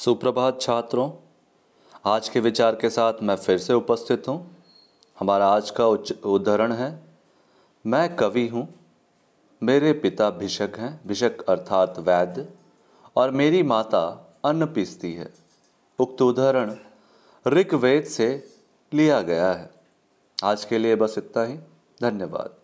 सुप्रभात छात्रों आज के विचार के साथ मैं फिर से उपस्थित हूँ हमारा आज का उदाहरण है मैं कवि हूँ मेरे पिता भिषक हैं भिषक अर्थात वैद्य और मेरी माता अन्न पीसती है उक्त उदाहरण ऋग्वेद से लिया गया है आज के लिए बस इतना ही धन्यवाद